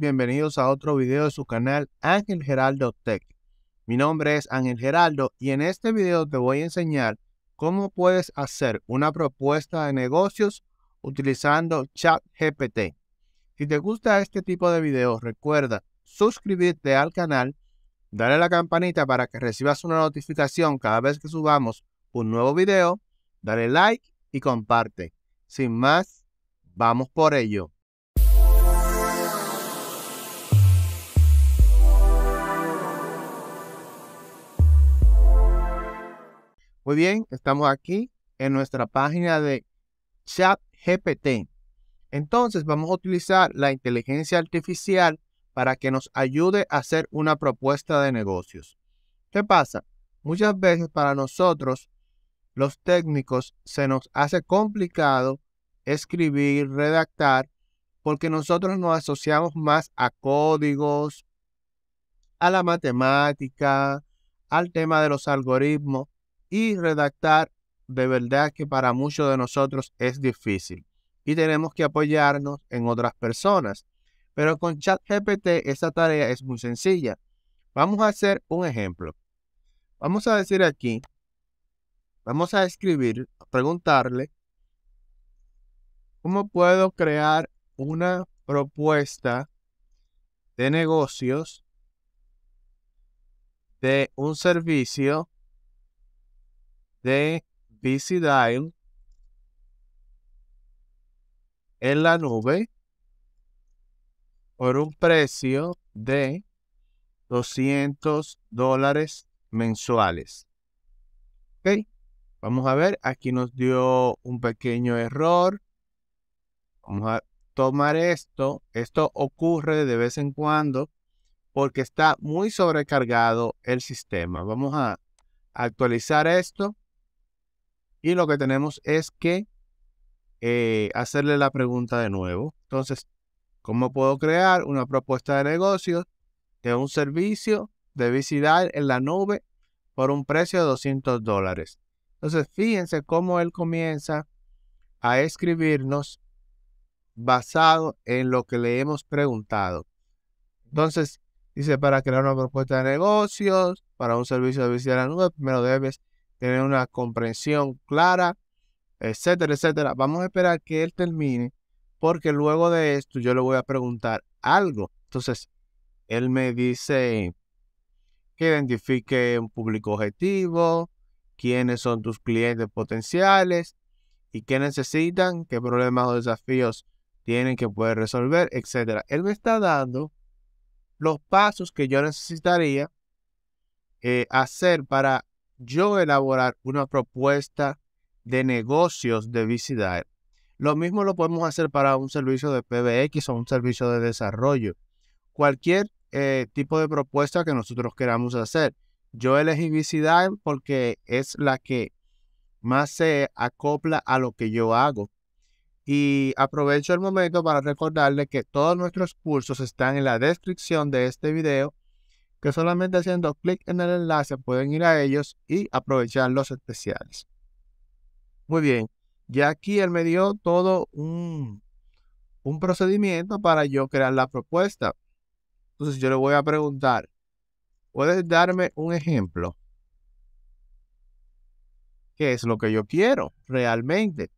bienvenidos a otro video de su canal Ángel Geraldo Tech. Mi nombre es Ángel Geraldo y en este video te voy a enseñar cómo puedes hacer una propuesta de negocios utilizando ChatGPT. Si te gusta este tipo de videos, recuerda suscribirte al canal, darle a la campanita para que recibas una notificación cada vez que subamos un nuevo video, dale like y comparte. Sin más, vamos por ello. Muy bien, estamos aquí en nuestra página de ChatGPT. Entonces vamos a utilizar la inteligencia artificial para que nos ayude a hacer una propuesta de negocios. ¿Qué pasa? Muchas veces para nosotros, los técnicos, se nos hace complicado escribir, redactar, porque nosotros nos asociamos más a códigos, a la matemática, al tema de los algoritmos, y redactar de verdad que para muchos de nosotros es difícil y tenemos que apoyarnos en otras personas. Pero con ChatGPT esta tarea es muy sencilla. Vamos a hacer un ejemplo. Vamos a decir aquí, vamos a escribir, preguntarle, ¿cómo puedo crear una propuesta de negocios de un servicio de BC Dial en la nube por un precio de 200 dólares mensuales. Ok, vamos a ver, aquí nos dio un pequeño error. Vamos a tomar esto. Esto ocurre de vez en cuando porque está muy sobrecargado el sistema. Vamos a actualizar esto y lo que tenemos es que eh, hacerle la pregunta de nuevo. Entonces, ¿cómo puedo crear una propuesta de negocio de un servicio de visitar en la nube por un precio de 200 dólares? Entonces, fíjense cómo él comienza a escribirnos basado en lo que le hemos preguntado. Entonces, dice, para crear una propuesta de negocios, para un servicio de visitar en la nube, primero debes tener una comprensión clara, etcétera, etcétera. Vamos a esperar que él termine porque luego de esto yo le voy a preguntar algo. Entonces, él me dice que identifique un público objetivo, quiénes son tus clientes potenciales y qué necesitan, qué problemas o desafíos tienen que poder resolver, etcétera. Él me está dando los pasos que yo necesitaría eh, hacer para yo elaborar una propuesta de negocios de VCDAE. Lo mismo lo podemos hacer para un servicio de PBX o un servicio de desarrollo. Cualquier eh, tipo de propuesta que nosotros queramos hacer. Yo elegí VCDAE porque es la que más se acopla a lo que yo hago. Y aprovecho el momento para recordarle que todos nuestros cursos están en la descripción de este video que solamente haciendo clic en el enlace pueden ir a ellos y aprovechar los especiales. Muy bien, ya aquí él me dio todo un, un procedimiento para yo crear la propuesta. Entonces yo le voy a preguntar, ¿puedes darme un ejemplo? ¿Qué es lo que yo quiero realmente?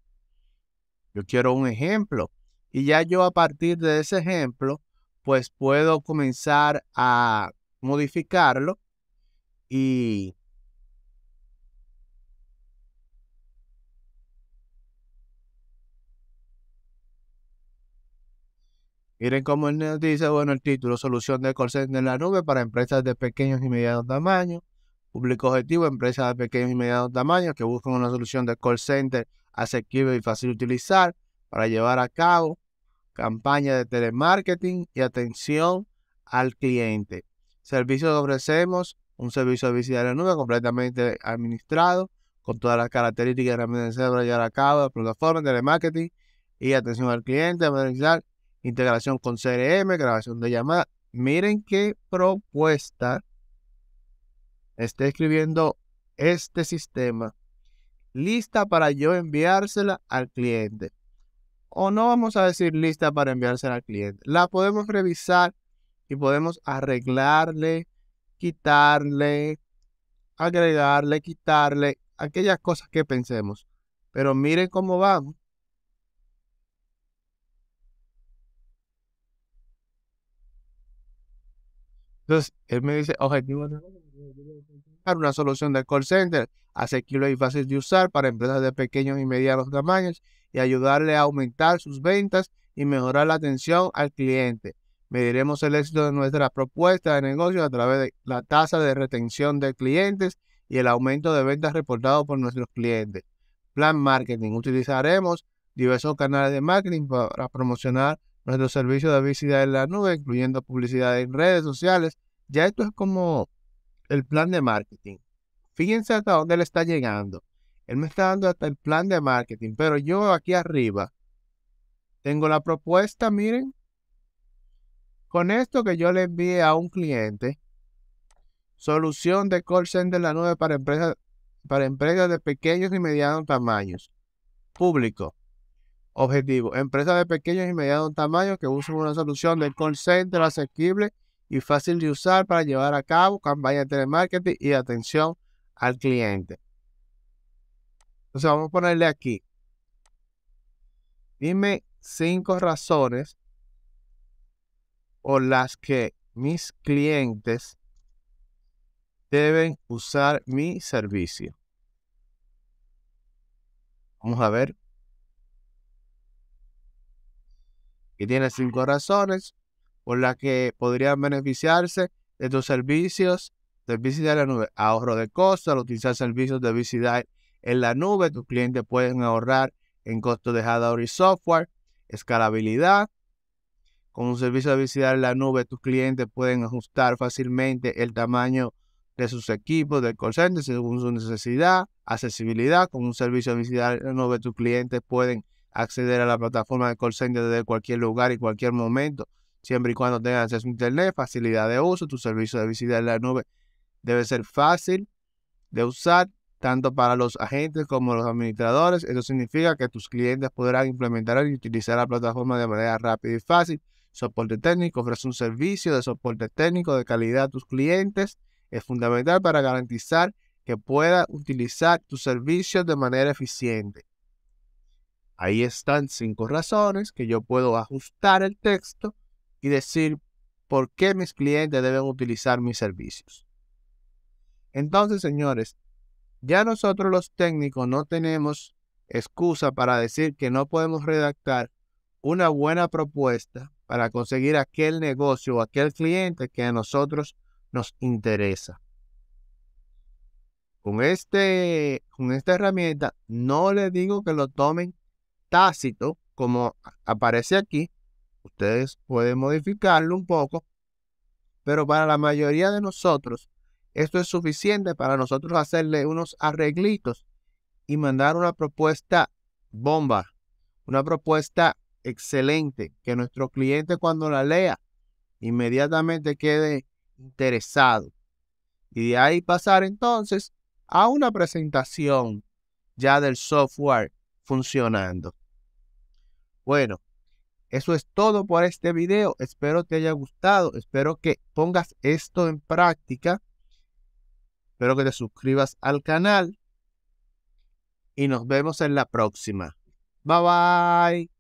Yo quiero un ejemplo. Y ya yo a partir de ese ejemplo, pues puedo comenzar a modificarlo y Miren cómo nos dice, bueno, el título, solución de call center en la nube para empresas de pequeños y medianos tamaños. Público objetivo, empresas de pequeños y medianos tamaños que buscan una solución de call center asequible y fácil de utilizar para llevar a cabo campaña de telemarketing y atención al cliente. Servicios que ofrecemos, un servicio de visita de la nube completamente administrado, con todas las características de para llevar a cabo, de telemarketing y atención al cliente, integración con CRM, grabación de llamadas. Miren qué propuesta está escribiendo este sistema lista para yo enviársela al cliente. O no vamos a decir lista para enviársela al cliente. La podemos revisar y podemos arreglarle, quitarle, agregarle, quitarle, aquellas cosas que pensemos. Pero miren cómo vamos. Entonces, él me dice, objetivo de una solución de call center asequible y fácil de usar para empresas de pequeños y medianos tamaños y ayudarle a aumentar sus ventas y mejorar la atención al cliente. Mediremos el éxito de nuestra propuesta de negocio a través de la tasa de retención de clientes y el aumento de ventas reportado por nuestros clientes. Plan marketing. Utilizaremos diversos canales de marketing para promocionar nuestro servicio de visita en la nube, incluyendo publicidad en redes sociales. Ya esto es como el plan de marketing. Fíjense hasta dónde le está llegando. Él me está dando hasta el plan de marketing, pero yo aquí arriba tengo la propuesta, miren, con esto que yo le envié a un cliente, solución de call center la nube para empresas, para empresas de pequeños y medianos tamaños. Público. Objetivo. Empresas de pequeños y medianos tamaños que usen una solución de call center asequible y fácil de usar para llevar a cabo campañas de telemarketing y atención al cliente. Entonces vamos a ponerle aquí. Dime cinco razones o las que mis clientes deben usar mi servicio. Vamos a ver. Y tiene cinco razones por las que podrían beneficiarse de tus servicios de visitar la nube. Ahorro de costos al utilizar servicios de visidad en la nube. Tus clientes pueden ahorrar en costos de hardware y software. Escalabilidad, con un servicio de visitar la nube, tus clientes pueden ajustar fácilmente el tamaño de sus equipos de call center según su necesidad, accesibilidad. Con un servicio de visitar la nube, tus clientes pueden acceder a la plataforma de call center desde cualquier lugar y cualquier momento, siempre y cuando tengan acceso a internet, facilidad de uso. Tu servicio de en la nube debe ser fácil de usar tanto para los agentes como los administradores. Eso significa que tus clientes podrán implementar y utilizar la plataforma de manera rápida y fácil. Soporte técnico, ofrece un servicio de soporte técnico de calidad a tus clientes. Es fundamental para garantizar que pueda utilizar tus servicios de manera eficiente. Ahí están cinco razones que yo puedo ajustar el texto y decir por qué mis clientes deben utilizar mis servicios. Entonces, señores, ya nosotros los técnicos no tenemos excusa para decir que no podemos redactar una buena propuesta para conseguir aquel negocio o aquel cliente que a nosotros nos interesa. Con, este, con esta herramienta no les digo que lo tomen tácito como aparece aquí. Ustedes pueden modificarlo un poco, pero para la mayoría de nosotros esto es suficiente para nosotros hacerle unos arreglitos y mandar una propuesta bomba, una propuesta excelente, que nuestro cliente cuando la lea inmediatamente quede interesado. Y de ahí pasar entonces a una presentación ya del software funcionando. Bueno, eso es todo por este video. Espero te haya gustado. Espero que pongas esto en práctica. Espero que te suscribas al canal. Y nos vemos en la próxima. Bye bye.